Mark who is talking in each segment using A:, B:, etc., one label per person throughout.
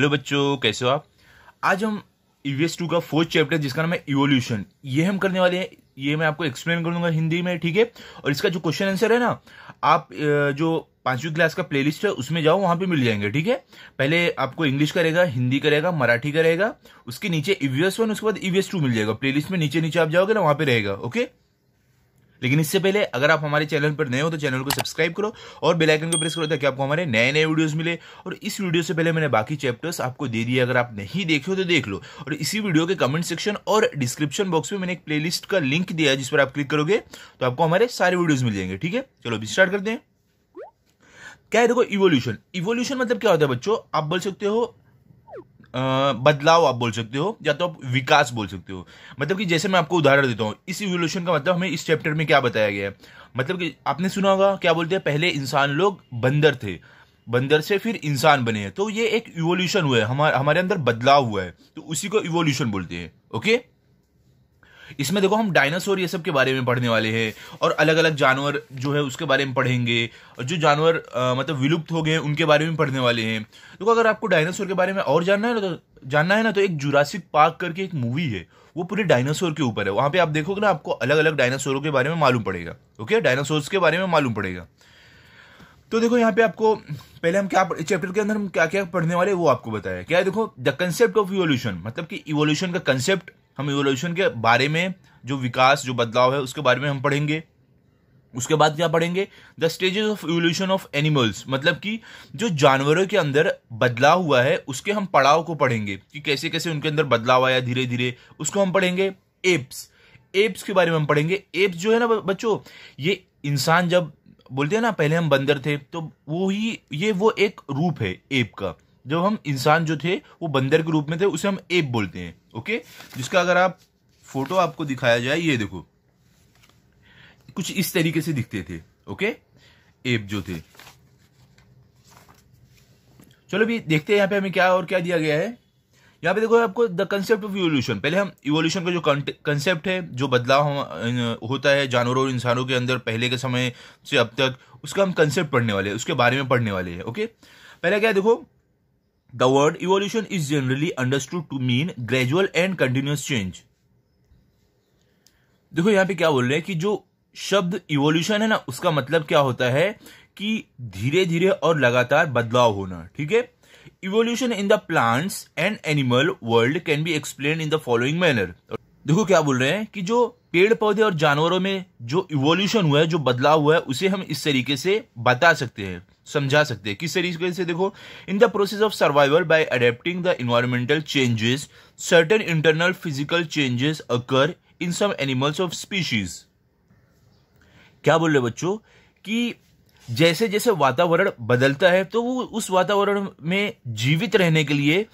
A: Hello बच्चों कैसे हो आप आज हम ईवीएस e टू का फोर्थ चैप्टर जिसका नाम है इवोल्यूशन ये हम करने वाले हैं ये मैं आपको एक्सप्लेन करूंगा हिंदी में ठीक है और इसका जो क्वेश्चन आंसर है ना आप जो पांचवी क्लास का प्लेलिस्ट है उसमें जाओ वहां पे मिल जाएंगे ठीक है पहले आपको इंग्लिश का रहेगा हिंदी का रहेगा मराठी का रहेगा उसके नीचे ईवीएस e वन उसके बाद ईवीएस e टू मिल जाएगा प्ले में नीचे नीचे आप जाओगे ना वहां पर रहेगा ओके लेकिन इससे पहले अगर आप हमारे चैनल पर नए हो तो चैनल को सब्सक्राइब करो और बेल आइकन को प्रेस करो ताकि आपको हमारे नए नए वीडियोस मिले और इस वीडियो से पहले मैंने बाकी चैप्टर्स आपको दे दिए अगर आप नहीं देखे हो तो देख लो और इसी वीडियो के कमेंट सेक्शन और डिस्क्रिप्शन बॉक्स में मैंने एक लिस्ट का लिंक दिया है जिस पर आप क्लिक करोगे तो आपको हमारे सारे वीडियोज मिल जाएंगे ठीक है चलो अभी स्टार्ट करते हैं क्या है देखो इवोल्यूशन इवोल्यूशन मतलब क्या होता है बच्चों आप बोल सकते हो बदलाव आप बोल सकते हो या तो आप विकास बोल सकते हो मतलब कि जैसे मैं आपको उदाहरण देता हूँ इस इवोल्यूशन का मतलब हमें इस चैप्टर में क्या बताया गया है मतलब कि आपने सुना होगा क्या बोलते हैं पहले इंसान लोग बंदर थे बंदर से फिर इंसान बने हैं तो ये एक इवोल्यूशन हुआ है हमारे हमारे अंदर बदलाव हुआ है तो उसी को इवोल्यूशन बोलते हैं ओके इसमें देखो हम डायनासोर ये सब के बारे में पढ़ने वाले हैं और अलग अलग जानवर जो है उसके बारे में पढ़ेंगे और जो जानवर मतलब विलुप्त हो गए उनके बारे में पढ़ने वाले हैं देखो अगर आपको डायनासोर के बारे में और जानना है ना तो जानना है ना तो एक जुरासिक पार्क करके एक मूवी है वो पूरे डायनासोर के ऊपर है वहाँ पे आप देखोगे ना आपको अलग अलग डायनासोरों के बारे में मालूम पड़ेगा ओके डायनासोर्स के बारे में मालूम पड़ेगा तो देखो यहाँ पे आपको पहले हम क्या चैप्टर के अंदर हम क्या क्या पढ़ने वाले वो आपको बताया क्या है देखो द कंसेप्ट ऑफ इवोल्यूशन मतलब कि इवोल्यूशन का कंसेप्ट हम इवोल्यूशन के बारे में जो विकास जो बदलाव है उसके बारे में हम पढ़ेंगे उसके बाद क्या पढ़ेंगे the stages of evolution of animals मतलब कि जो जानवरों के अंदर बदलाव हुआ है उसके हम पड़ाव को पढ़ेंगे कि कैसे कैसे उनके अंदर बदलाव आया धीरे धीरे उसको हम पढ़ेंगे एप्स एप्स के बारे में हम पढ़ेंगे एप्स जो है ना बच्चों ये इंसान जब बोलते हैं ना पहले हम बंदर थे तो वो ही ये वो एक रूप है एप का जब हम इंसान जो थे वो बंदर के रूप में थे उसे हम एप बोलते हैं ओके जिसका अगर आप फोटो आपको दिखाया जाए ये देखो कुछ इस तरीके से दिखते थे ओके एप जो थे चलो भी देखते हैं यहां पे हमें क्या और क्या दिया गया है यहां पे देखो आपको द कंसेप्ट ऑफ इवोल्यूशन पहले हम इवोल्यूशन का जो कंसेप्ट है जो बदलाव होता है जानवरों और इंसानों के अंदर पहले के समय से अब तक उसका हम कंसेप्ट पढ़ने वाले हैं उसके बारे में पढ़ने वाले हैं ओके पहले क्या देखो The word evolution is generally understood to mean gradual and continuous change. देखो यहां पे क्या बोल रहे हैं कि जो शब्द इवोल्यूशन है ना उसका मतलब क्या होता है कि धीरे धीरे और लगातार बदलाव होना ठीक है evolution in the plants and animal world can be explain in the following manner देखो क्या बोल रहे हैं कि जो पेड़ पौधे और जानवरों में जो इवोल्यूशन हुआ है जो बदलाव हुआ है उसे हम इस तरीके से बता सकते हैं समझा सकते हैं किस तरीके से देखो in the process of survival by adapting the environmental changes certain internal physical changes occur in some animals of species क्या बोल रहे बच्चों कि जैसे जैसे वातावरण बदलता है तो वो उस वातावरण में जीवित रहने के लिए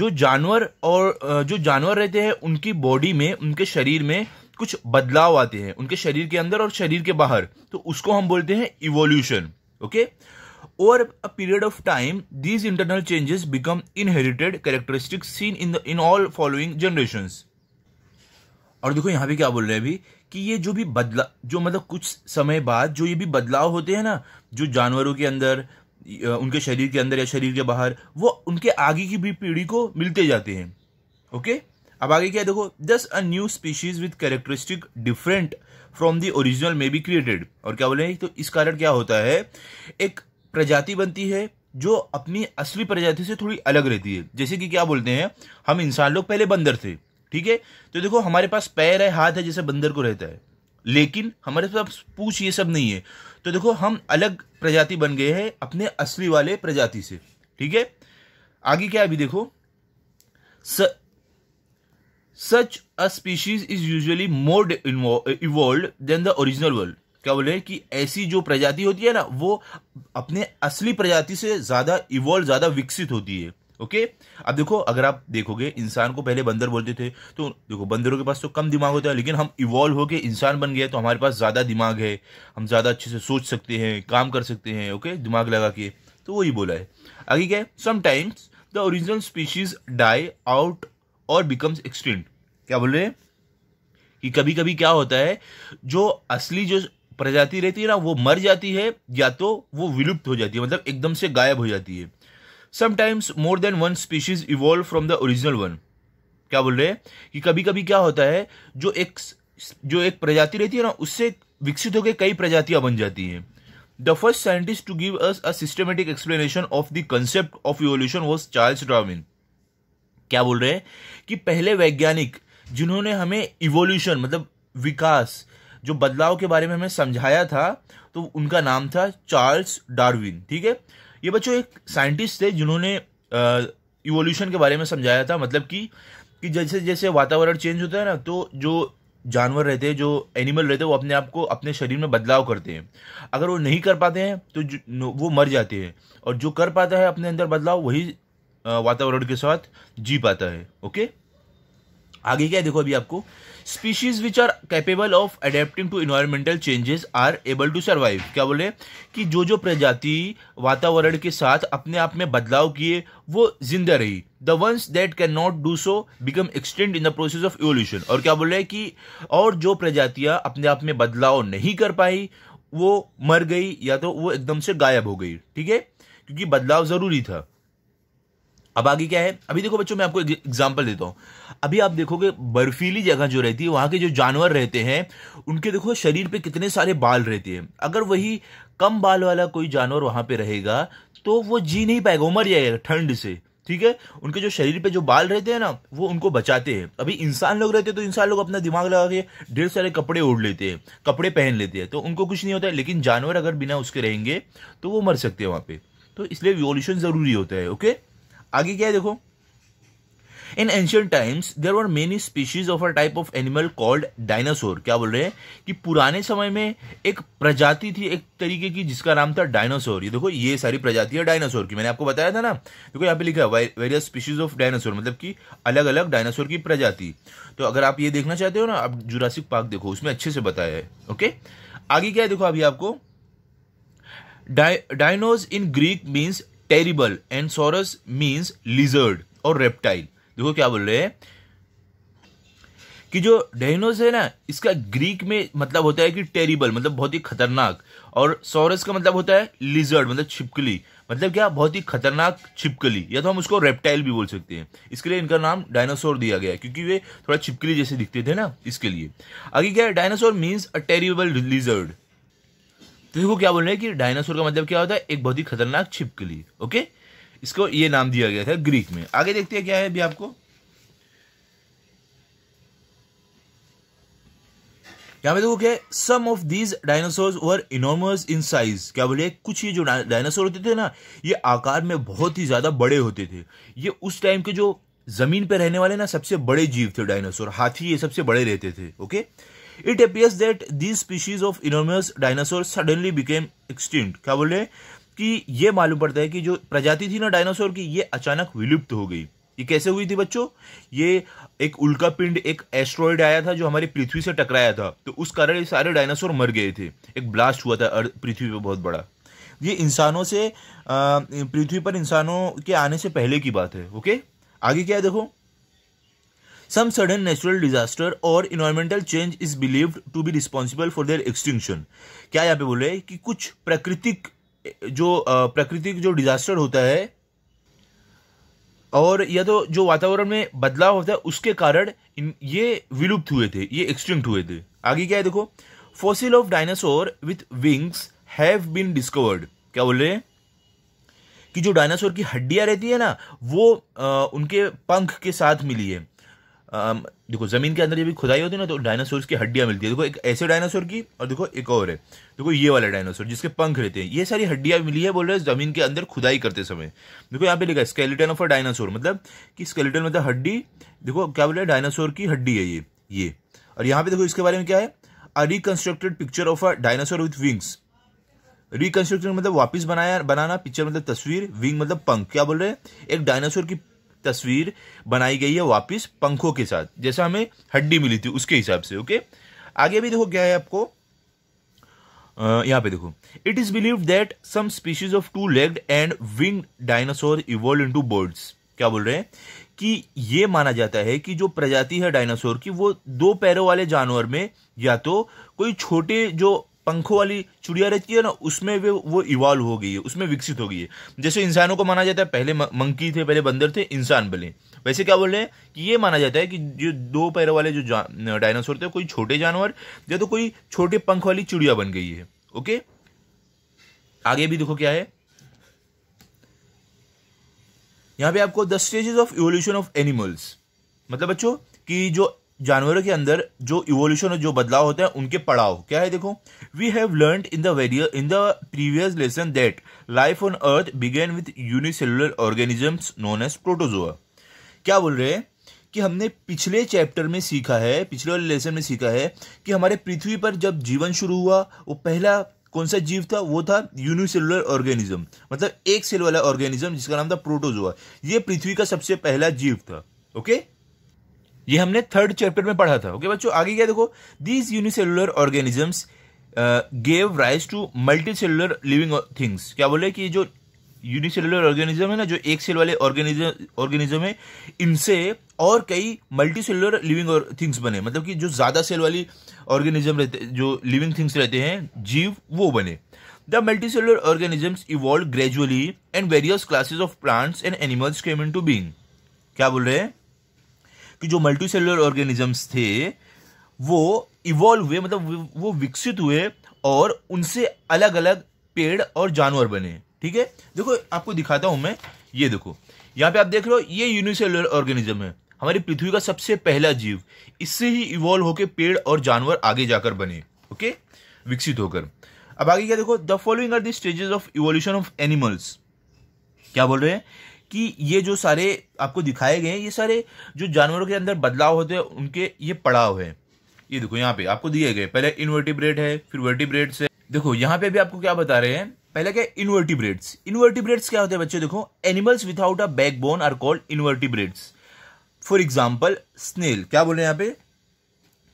A: जो जानवर और जो जानवर रहते हैं उनकी बॉडी में उनके शरीर में कुछ बदलाव आते हैं उनके शरीर के अंदर और शरीर के बाहर तो उसको हम बोलते हैं evolution okay over a period of time these internal changes become inherited characteristics seen in the in all following generations और देखो यहां पे क्या बोल रहे हैं अभी कि ये जो भी बदला जो मतलब कुछ समय बाद जो ये भी बदलाव होते हैं ना जो जानवरों के अंदर उनके शरीर के अंदर या शरीर के बाहर वो उनके आगे की भी पीढ़ी को मिलते जाते हैं ओके अब आगे क्या देखो thus a new species with characteristic different from the original may be created और क्या बोले तो इस कारण क्या होता है एक प्रजाति बनती है जो अपनी असली प्रजाति से थोड़ी अलग रहती है जैसे कि क्या बोलते हैं हम इंसान लोग पहले बंदर थे ठीक है तो देखो हमारे पास पैर है हाथ है जैसे बंदर को रहता है लेकिन हमारे पास पूछ ये सब नहीं है तो देखो हम अलग प्रजाति बन गए हैं अपने असली वाले प्रजाति से ठीक है आगे क्या अभी देखो such a species is usually more evolve than the original world क्या बोले कि ऐसी जो प्रजाति होती है ना वो अपने असली प्रजाति से ज्यादा इवॉल्व ज्यादा विकसित होती है ओके अब देखो अगर आप देखोगे इंसान को पहले बंदर बोलते थे तो देखो बंदरों के पास तो कम दिमाग होता है लेकिन हम इवॉल्व होकर इंसान बन गए तो हमारे पास ज़्यादा दिमाग है हम ज़्यादा अच्छे से सोच सकते हैं काम कर सकते हैं ओके दिमाग लगा के तो वही बोला है आगे क्या है sometimes the original species die out और बिकम्स एक्सटिंक्ट क्या बोल रहे हैं कि कभी कभी क्या होता है जो असली जो प्रजाति रहती है ना वो मर जाती है या तो वो विलुप्त हो जाती है मतलब एकदम से गायब हो जाती है sometimes more than one species evolve from the original one क्या बोल रहे हैं कि कभी कभी क्या होता है जो एक जो एक प्रजाति रहती है ना उससे विकसित होकर कई प्रजातियां बन जाती हैं the first scientist to give us a systematic explanation of the concept of evolution was Charles Darwin क्या बोल रहे हैं कि पहले वैज्ञानिक जिन्होंने हमें इवोल्यूशन मतलब विकास जो बदलाव के बारे में हमें समझाया था तो उनका नाम था चार्ल्स डार्विन ठीक है ये बच्चों एक साइंटिस्ट थे जिन्होंने इवोल्यूशन के बारे में समझाया था मतलब कि कि जैसे जैसे वातावरण चेंज होता है ना तो जो जानवर रहते हैं जो एनिमल रहते हैं वो अपने आप को अपने शरीर में बदलाव करते हैं अगर वो नहीं कर पाते हैं तो वो मर जाते हैं और जो कर पाता है अपने अंदर बदलाव वही वातावरण के साथ जी पाता है ओके आगे क्या देखो अभी आपको species which are capable of adapting to environmental changes are able to survive क्या बोले कि जो जो प्रजाति वातावरण के साथ अपने आप में बदलाव किए वो जिंदा रही the ones that can not do so become extinct in the process of evolution और क्या बोल रहे हैं कि और जो प्रजातियां अपने आप में बदलाव नहीं कर पाई वो मर गई या तो वो एकदम से गायब हो गई ठीक है क्योंकि बदलाव जरूरी था अब आगे क्या है अभी देखो बच्चों मैं आपको एग्जाम्पल देता हूँ अभी आप देखोगे बर्फीली जगह जो रहती है वहां के जो जानवर रहते हैं उनके देखो शरीर पे कितने सारे बाल रहते हैं अगर वही कम बाल वाला कोई जानवर वहां पे रहेगा तो वो जी नहीं पाएगा वो मर जाएगा ठंड से ठीक है उनके जो शरीर पे जो बाल रहते हैं ना वो उनको बचाते हैं अभी इंसान लोग रहते हैं तो इंसान लोग अपना दिमाग लगा के ढेर सारे कपड़े ओढ़ लेते हैं कपड़े पहन लेते हैं तो उनको कुछ नहीं होता है लेकिन जानवर अगर बिना उसके रहेंगे तो वो मर सकते हैं वहाँ पे तो इसलिए वोल्यूशन ज़रूरी होता है ओके आगे क्या है देखो in ancient times there are many species of a type of animal called dinosaur क्या बोल रहे हैं कि पुराने समय में एक प्रजाति थी एक तरीके की जिसका नाम था डायनासोर ये देखो ये सारी प्रजाति है डायनासोर की मैंने आपको बताया था ना देखो यहाँ पे लिखा है वेरियस स्पीशीज ऑफ डायनासोर मतलब कि अलग अलग डायनासोर की प्रजाति तो अगर आप ये देखना चाहते हो ना आप जुरासिक पार्क देखो उसमें अच्छे से बताया है ओके आगे क्या है देखो अभी आपको dinos in Greek means terrible and sauros means lizard और रेप्टाइल देखो क्या बोल रहे हैं कि जो डेनोस है ना इसका ग्रीक में मतलब होता है कि टेरिबल मतलब बहुत ही खतरनाक और सोरस का मतलब होता है लिजर्ड मतलब छिपकली मतलब क्या बहुत ही खतरनाक छिपकली या तो हम उसको रेप्टाइल भी बोल सकते हैं इसके लिए इनका नाम डायनासोर दिया गया क्योंकि वे थोड़ा छिपकली जैसे दिखते थे ना इसके लिए आगे क्या है dinosaur means a terrible lizard तो देखो क्या बोल रहे हैं कि डायनासोर का मतलब क्या होता है एक बहुत ही खतरनाक छिपकली ओके इसको ये नाम दिया गया था ग्रीक में आगे देखते हैं क्या है अभी आपको यहां पे देखो क्या some of these dinosaur were enormous in size क्या बोले कुछ ये जो डायनासोर होते थे ना ये आकार में बहुत ही ज्यादा बड़े होते थे ये उस टाइम के जो जमीन पे रहने वाले ना सबसे बड़े जीव थे डायनासोर हाथी ये सबसे बड़े रहते थे okay it appears that this species of enormous dinosaur suddenly became extinct क्या बोल रहे कि ये मालूम पड़ता है कि जो प्रजाति थी ना डायनासोर की ये अचानक विलुप्त हो गई ये कैसे हुई थी बच्चों ये एक उल्का पिंड एक एस्ट्रॉयड आया था जो हमारी पृथ्वी से टकराया था तो उस कारण ये सारे डायनासोर मर गए थे एक ब्लास्ट हुआ था पृथ्वी पर बहुत बड़ा ये इंसानों से पृथ्वी पर इंसानों के आने से पहले की बात है ओके आगे क्या है देखो Some sudden natural disaster or environmental change is believed to be responsible for their extinction. क्या यहाँ पे बोल रहे कि कुछ प्राकृतिक जो प्राकृतिक जो डिजास्टर होता है और या तो जो वातावरण में बदलाव होता है उसके कारण ये विलुप्त हुए थे ये एक्सटिंक्ट हुए थे आगे क्या है देखो fossil of dinosaur with wings have been discovered क्या बोल रहे कि जो डायनासोर की हड्डियां रहती है ना वो आ, उनके पंख के साथ मिली है Um, देखो ज़मीन के अंदर जब खुदाई होती है ना तो डायनासोर की हड्डियां मिलती है देखो एक ऐसे डायनासोर की और देखो एक और है देखो ये वाला डायनासोर जिसके पंख रहते हैं ये सारी हड्डियां मिली है बोल रहे हैं ज़मीन के अंदर खुदाई करते समय देखो यहाँ पे लिखा है स्केलेटन ऑफ अ डायनासोर मतलब कि स्केलेटन मतलब हड्डी देखो क्या बोल रहे हैं डायनासोर की हड्डी है ये ये और यहाँ पे देखो इसके बारे में क्या है a reconstructed picture of a dinosaur with wings reconstruction मतलब वापस बनाया बनाना पिक्चर मतलब तस्वीर विंग मतलब पंख क्या बोल रहे हैं एक डायनासोर की तस्वीर बनाई गई है वापिस पंखों के साथ जैसा हमें हड्डी मिली थी उसके हिसाब से ओके आगे भी देखो क्या है आपको यहाँ पे देखो it is believe that some species of two legged and wing dinosaur evolve into birds क्या बोल रहे हैं कि ये माना जाता है कि जो प्रजाति है डायनासोर की वो दो पैरों वाले जानवर में या तो कोई छोटे जो पंखों वाली चुड़िया रहती है ना उसमें भी वो इवॉल्व हो गई है उसमें विकसित हो गई है जैसे इंसानों को माना जाता है पहले मंकी थे पहले बंदर थे इंसान बने वैसे क्या बोल रहे हैं कि ये माना जाता है कि जो दो पैरों वाले जो डायनासोर थे कोई छोटे जानवर या तो कोई छोटे पंख वाली चुड़िया बन गई है ओके आगे भी देखो क्या है यहां पे आपको the stages of evolution of animals मतलब बच्चों कि जो जानवरों के अंदर जो इवोल्यूशन और जो बदलाव होते हैं उनके पड़ाव क्या है देखो we have learn in earlier in the previous lesson that life on earth began with unicellular organisms known as protozoa क्या बोल रहे हैं कि हमने पिछले चैप्टर में सीखा है पिछले वाले लेसन में सीखा है कि हमारे पृथ्वी पर जब जीवन शुरू हुआ वो पहला कौन सा जीव था वो था यूनिसेलुलर ऑर्गेनिज्म मतलब एक सेल वाला ऑर्गेनिज्म जिसका नाम था प्रोटोजोआ ये पृथ्वी का सबसे पहला जीव था ओके okay? ये हमने थर्ड चैप्टर में पढ़ा था ओके okay, बच्चों आगे क्या देखो these unicellular organisms gave rise to multi cellular living things क्या बोले कि जो यूनिसेलुलर ऑर्गेनिज्म है ना जो एक सेल वाले ऑर्गेनिज्म ऑर्गेनिज्म है इनसे और कई मल्टी सेलुलर लिविंग थिंग्स बने मतलब कि जो ज्यादा सेल वाली ऑर्गेनिज्म रहते जो लिविंग थिंग्स रहते हैं जीव वो बने cellular organisms evolve gradually and various various of plants and animals came in to being क्या बोल रहे हैं कि जो मल्टी सेलुलर ऑर्गेनिजम्स थे वो इवॉल्व हुए मतलब वो विकसित हुए और उनसे अलग अलग पेड़ और जानवर बने ठीक है देखो आपको दिखाता हूं मैं ये देखो यहाँ पे आप देख रहे हो ये यूनिसेलुलर ऑर्गेनिज्म है हमारी पृथ्वी का सबसे पहला जीव इससे ही इवॉल्व होकर पेड़ और जानवर आगे जाकर बने ओके विकसित होकर अब आगे क्या देखो the following are the stages of evolution of animals क्या बोल रहे हैं कि ये जो सारे आपको दिखाए गए हैं ये सारे जो जानवरों के अंदर बदलाव होते हैं उनके ये पड़ाव है ये देखो यहाँ पे आपको दिए गए पहले इनवर्टिब्रेट है फिर वर्टिब्रेट है देखो यहाँ पे भी आपको क्या बता रहे हैं पहले क्या इनवर्टिब्रेट्स इनवर्टिब्रेट्स क्या होते हैं बच्चे देखो animals without a backbone are called invertebrates for example snail क्या हैं यहाँ पे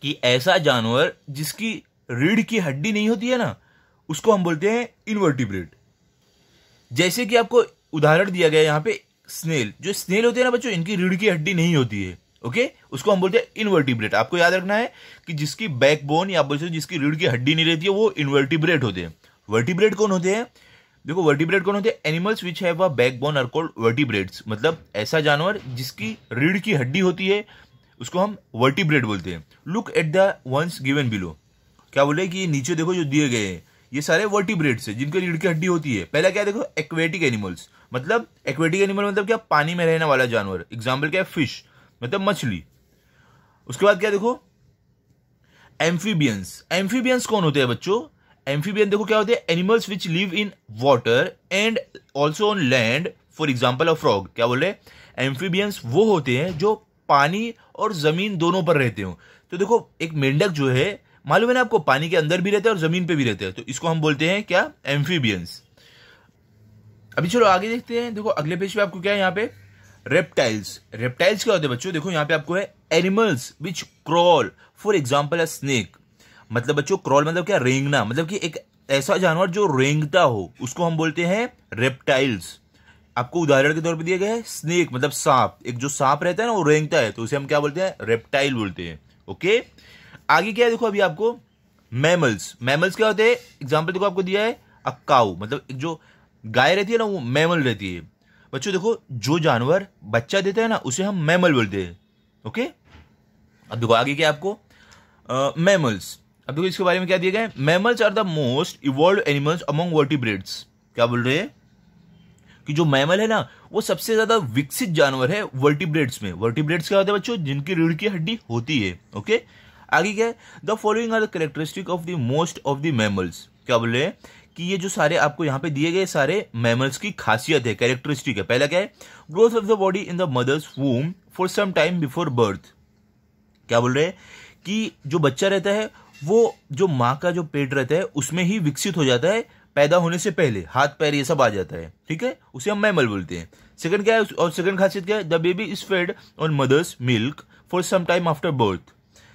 A: कि ऐसा जानवर जिसकी रीढ़ की हड्डी नहीं होती है ना उसको हम बोलते हैं इनवर्टिब्रेट जैसे कि आपको उदाहरण दिया गया यहाँ पे स्नेल जो स्नेल होते हैं ना बच्चों इनकी रीढ़ की हड्डी नहीं होती है ओके उसको हम बोलते हैं इनवर्टिब्रेट आपको याद रखना है कि जिसकी बैकबोन या बोलते जिसकी रीढ़ की हड्डी नहीं रहती है वो इनवर्टिब्रेट होते हैं वर्टिब्रेट कौन होते हैं देखो वर्टिब्रेट कौन होते हैं animals which have a backbone are called vertebrates मतलब ऐसा जानवर जिसकी रीढ़ की हड्डी होती है उसको हम वर्टिब्रेट बोलते हैं look at the ones given below क्या बोले कि ये नीचे देखो जो दिए गए हैं ये सारे वर्टिब्रेट्स है जिनके रीढ़ की हड्डी होती है पहला क्या देखो एक्वेटिक एनिमल्स मतलब एक्वेटिक एनिमल मतलब क्या पानी में रहने वाला जानवर एग्जाम्पल क्या है फिश मतलब मछली उसके बाद क्या देखो एम्फीबियंस एम्फीबियंस कौन होते हैं बच्चों एम्फीबियन देखो क्या होते हैं animals which live in water and also on land for example a frog क्या बोल रहे हैं एम्फीबियंस वो होते हैं जो पानी और जमीन दोनों पर रहते हो तो देखो एक मेंढक जो है मालूम है ना आपको पानी के अंदर भी रहते हैं और जमीन पे भी रहते हैं तो इसको हम बोलते हैं क्या एम्फीबियंस अभी चलो आगे देखते हैं देखो अगले पेज पे आपको क्या है यहाँ पे रेप्टाइल्स रेप्टाइल्स क्या होते हैं बच्चों देखो यहाँ पे आपको है animals which crawl for example a snake मतलब बच्चों क्रॉल मतलब क्या रेंगना मतलब कि एक ऐसा जानवर जो रेंगता हो उसको हम बोलते हैं रेप्टाइल्स आपको उदाहरण के तौर पर दिया गया है स्नेक मतलब सांप एक जो सांप रहता है ना वो रेंगता है तो उसे हम क्या बोलते हैं रेप्टाइल बोलते हैं ओके आगे क्या है देखो अभी आपको मैमल्स मैमल्स क्या होते हैं एग्जाम्पल देखो आपको दिया है अकाउ मतलब एक जो गाय रहती है ना वो मैमल रहती है बच्चों देखो जो जानवर बच्चा देता है ना उसे हम मैमल बोलते हैं ओके अब देखो आगे क्या आपको मैमल्स अब देखो इसके बारे में क्या दिया गया है mammals are the most evolve animals among vertebrates क्या बोल रहे हैं कि जो मैमल है ना वो सबसे ज्यादा विकसित जानवर है वर्टिब्रेड्स में वर्टिब्रेड्स क्या होते हैं बच्चों जिनकी रीढ़ की हड्डी होती है ओके आगे क्या है the following are the characteristic of the most of the mammals क्या बोल रहे हैं कि ये जो सारे आपको यहाँ पे दिए गए सारे मैमल्स की खासियत है कैरेक्टरिस्टिक है पहला क्या है growth of the body in the mother's womb for some time before birth क्या बोल रहे हैं कि जो बच्चा रहता है वो जो माँ का जो पेट रहता है उसमें ही विकसित हो जाता है पैदा होने से पहले हाथ पैर ये सब आ जाता है ठीक है उसे हम मैमल बोलते हैं सेकंड क्या है और सेकंड खासियत क्या है the baby is fed on mother's milk for some time after birth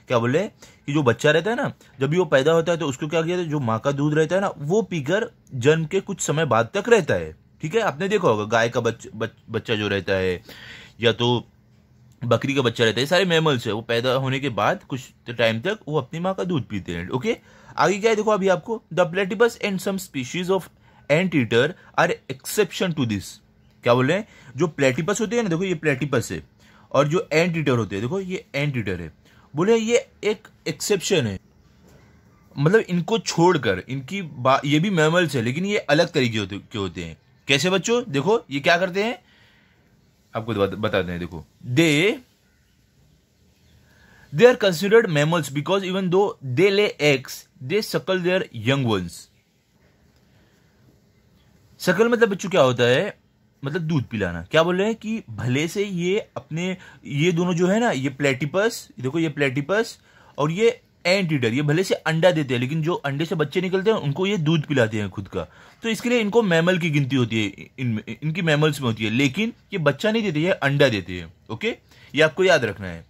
A: क्या बोले कि जो बच्चा रहता है ना जब भी वो पैदा होता है तो उसको क्या किया जो माँ का दूध रहता है ना वो पीकर जन्म के कुछ समय बाद तक रहता है ठीक है आपने देखा होगा गाय का बच, बच, बच्चा जो रहता है या तो बकरी का बच्चा रहता है सारे मेमल्स है वो पैदा होने के बाद कुछ टाइम तक वो अपनी माँ का दूध पीते हैं ओके आगे क्या है देखो अभी आपको the platypus and some species of anteater are exception to this क्या बोल रहे हैं जो प्लेटिपस होते हैं ना देखो ये प्लेटिपस है और जो एंट ईटर होते हैं देखो ये एंट ईटर है बोले ये एक एक्सेप्शन है मतलब इनको छोड़कर इनकी ये भी मैमल्स है लेकिन ये अलग तरीके होते के होते हैं कैसे बच्चों देखो ये क्या करते हैं आपको बताते हैं देखो they they are considered mammals because even though they lay eggs दे सकल देयर यंग वंस सकल मतलब बच्चों क्या होता है मतलब दूध पिलाना क्या बोल रहे हैं कि भले से ये अपने ये दोनों जो है ना ये प्लेटिपस देखो ये प्लेटिपस और ये एंटीडर ये भले से अंडा देते हैं लेकिन जो अंडे से बच्चे निकलते हैं उनको ये दूध पिलाते हैं खुद का तो इसके लिए इनको मैमल की गिनती होती है इन इनकी मैमल्स में होती है लेकिन ये बच्चा नहीं देते ये अंडा देते हैं ओके ये आपको याद रखना है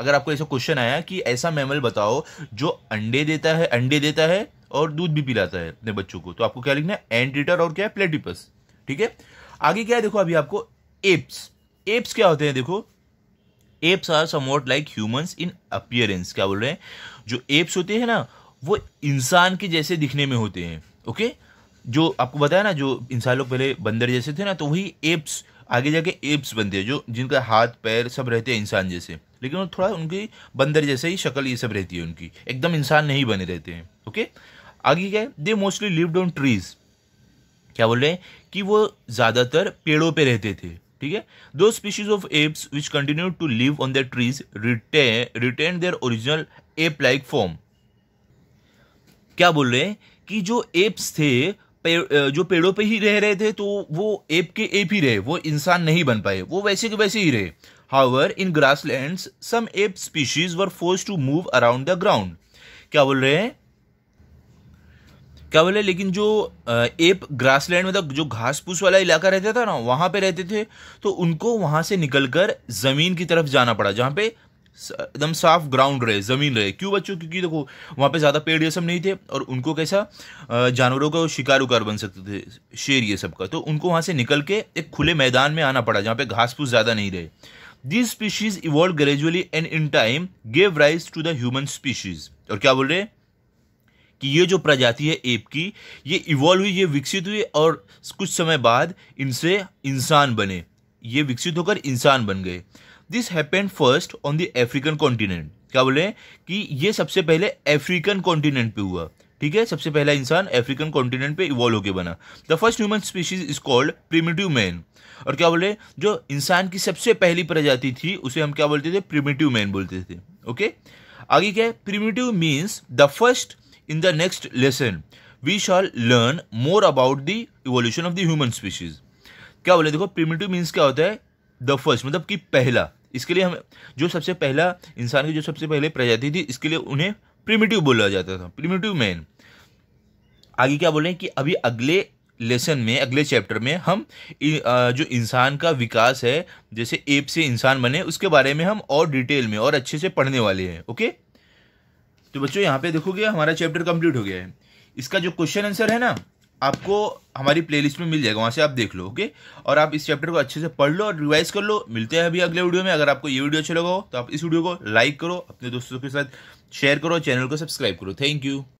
A: अगर आपको ऐसा क्वेश्चन आया कि ऐसा मैमल बताओ जो अंडे देता है अंडे देता है और दूध भी पिलाता है अपने बच्चों को तो आपको क्या लिखना है एंटीडर और क्या है प्लेटिपस ठीक है आगे क्या है देखो अभी आपको एप्स एप्स क्या होते हैं देखो apes are somewhat like humans in appearance क्या बोल रहे हैं जो एप्स होते हैं ना वो इंसान के जैसे दिखने में होते हैं ओके जो आपको बताया ना जो इंसान लोग पहले बंदर जैसे थे ना तो वही एप्स आगे जाके एप्स बनते हैं जो जिनका हाथ पैर सब रहते हैं इंसान जैसे लेकिन वो थोड़ा उनकी बंदर जैसे ही शक्ल ये सब रहती है उनकी एकदम इंसान नहीं बने रहते हैं ओके आगे क्या है they mostly lived on trees क्या बोल रहे हैं कि वो ज़्यादातर पेड़ों पे रहते थे ठीक है दो species of apes which continue to live on the trees retain their original ape like form क्या बोल रहे हैं कि जो एप्स थे पे, जो पेड़ों पे ही रह रहे थे तो वो एप के एप ही रहे वो इंसान नहीं बन पाए वो वैसे के वैसे ही रहे however in grassland some ape species were force to move around the ground क्या बोल रहे हैं क्या बोले लेकिन जो एप ग्रासलैंड मतलब जो घास फूस वाला इलाका रहता था ना वहाँ पे रहते थे तो उनको वहाँ से निकलकर ज़मीन की तरफ जाना पड़ा जहाँ पे एकदम साफ ग्राउंड रहे ज़मीन रहे क्यों बच्चों क्योंकि देखो वहाँ पे ज़्यादा पेड़ ये सब नहीं थे और उनको कैसा जानवरों का शिकार उकार बन सकते थे शेर ये सब का तो उनको वहाँ से निकल के एक खुले मैदान में आना पड़ा जहाँ पे घास फूस ज़्यादा नहीं रहे this species evolve gradually and in time gave rise to the human species और क्या बोल रहे हैं कि ये जो प्रजाति है एप की ये इवॉल्व हुई ये विकसित हुई और कुछ समय बाद इनसे इंसान बने ये विकसित होकर इंसान बन गए this happen first on the African continent क्या बोले कि ये सबसे पहले अफ्रीकन कॉन्टिनेंट पे हुआ ठीक है सबसे पहला इंसान अफ्रीकन कॉन्टिनेंट पे इवॉल्व होकर बना the first human species is called primitive man और क्या बोले जो इंसान की सबसे पहली प्रजाति थी उसे हम क्या बोलते थे प्रिमेटिव मैन बोलते थे ओके आगे क्या है primitive means the first In the next lesson, we shall learn more about the evolution of the human species. क्या बोले देखो प्रिमिटिव मीन्स क्या होता है द फर्स्ट मतलब कि पहला इसके लिए हम जो सबसे पहला इंसान की जो सबसे पहले प्रजाति थी इसके लिए उन्हें प्रिमिटिव बोला जाता था प्रिमिटिव मैन आगे क्या बोले कि अभी अगले लेसन में अगले चैप्टर में हम जो इंसान का विकास है जैसे एप से इंसान बने उसके बारे में हम और डिटेल में और अच्छे से पढ़ने वाले हैं ओके तो बच्चों यहाँ पे देखोगे हमारा चैप्टर कंप्लीट हो गया है इसका जो क्वेश्चन आंसर है ना आपको हमारी प्लेलिस्ट में मिल जाएगा वहाँ से आप देख लो ओके और आप इस चैप्टर को अच्छे से पढ़ लो और रिवाइज कर लो मिलते हैं अभी अगले वीडियो में अगर आपको ये वीडियो अच्छा लगा हो तो आप इस वीडियो को लाइक करो अपने दोस्तों के साथ शेयर करो चैनल को सब्सक्राइब करो थैंक यू